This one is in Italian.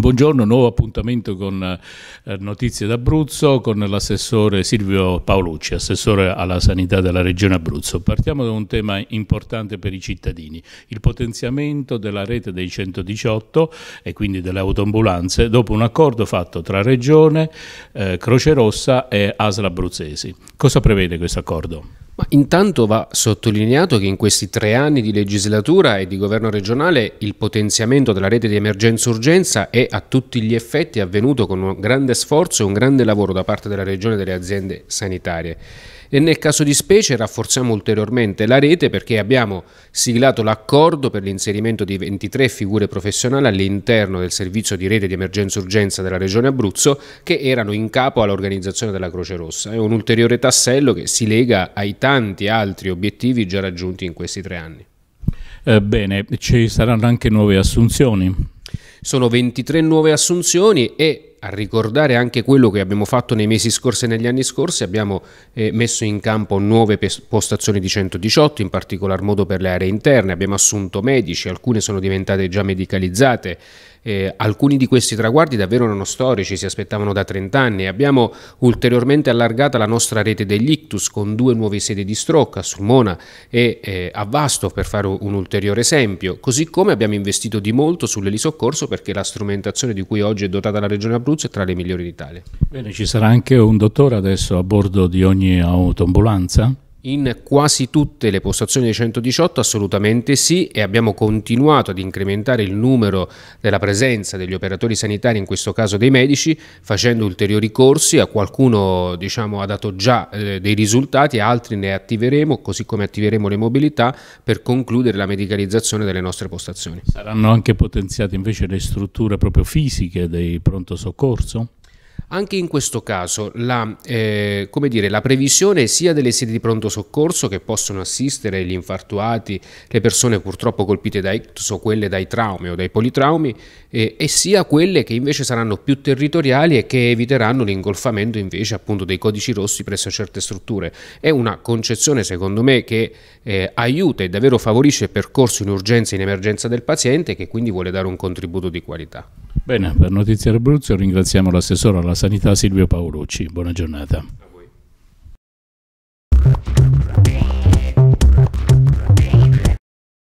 Buongiorno, nuovo appuntamento con eh, Notizie d'Abruzzo con l'assessore Silvio Paolucci, assessore alla sanità della regione Abruzzo. Partiamo da un tema importante per i cittadini, il potenziamento della rete dei 118 e quindi delle autoambulanze dopo un accordo fatto tra Regione, eh, Croce Rossa e Asla Abruzzesi. Cosa prevede questo accordo? Ma intanto va sottolineato che in questi tre anni di legislatura e di governo regionale il potenziamento della rete di emergenza-urgenza è a tutti gli effetti è avvenuto con un grande sforzo e un grande lavoro da parte della Regione e delle aziende sanitarie. E nel caso di specie rafforziamo ulteriormente la rete perché abbiamo siglato l'accordo per l'inserimento di 23 figure professionali all'interno del servizio di rete di emergenza-urgenza della Regione Abruzzo che erano in capo all'organizzazione della Croce Rossa. È un ulteriore tassello che si lega ai tanti altri obiettivi già raggiunti in questi tre anni. Eh, bene, ci saranno anche nuove assunzioni. Sono 23 nuove assunzioni e a ricordare anche quello che abbiamo fatto nei mesi scorsi e negli anni scorsi, abbiamo eh, messo in campo nuove postazioni di 118, in particolar modo per le aree interne, abbiamo assunto medici, alcune sono diventate già medicalizzate, eh, alcuni di questi traguardi davvero erano storici, si aspettavano da 30 anni. Abbiamo ulteriormente allargata la nostra rete degli ictus con due nuove sedi di Strocca, Sulmona e eh, a Vasto, per fare un ulteriore esempio. Così come abbiamo investito di molto sull'elisoccorso perché la strumentazione di cui oggi è dotata la Regione Abruzzo Veracruz tra le migliori d'Italia. Bene, ci sarà anche un dottore adesso a bordo di ogni autoambulanza? In quasi tutte le postazioni dei 118 assolutamente sì e abbiamo continuato ad incrementare il numero della presenza degli operatori sanitari, in questo caso dei medici, facendo ulteriori corsi, a qualcuno diciamo, ha dato già eh, dei risultati, a altri ne attiveremo, così come attiveremo le mobilità per concludere la medicalizzazione delle nostre postazioni. Saranno anche potenziate invece le strutture proprio fisiche dei pronto soccorso? Anche in questo caso la, eh, dire, la, previsione sia delle sedi di pronto soccorso che possono assistere gli infartuati, le persone purtroppo colpite da ictus o quelle dai traumi o dai politraumi eh, e sia quelle che invece saranno più territoriali e che eviteranno l'ingolfamento invece appunto dei codici rossi presso certe strutture. È una concezione secondo me che eh, aiuta e davvero favorisce il percorso in urgenza e in emergenza del paziente che quindi vuole dare un contributo di qualità. Bene, per Notizie Abruzzo ringraziamo l'assessore alla sanità Silvio Paolucci. Buona giornata.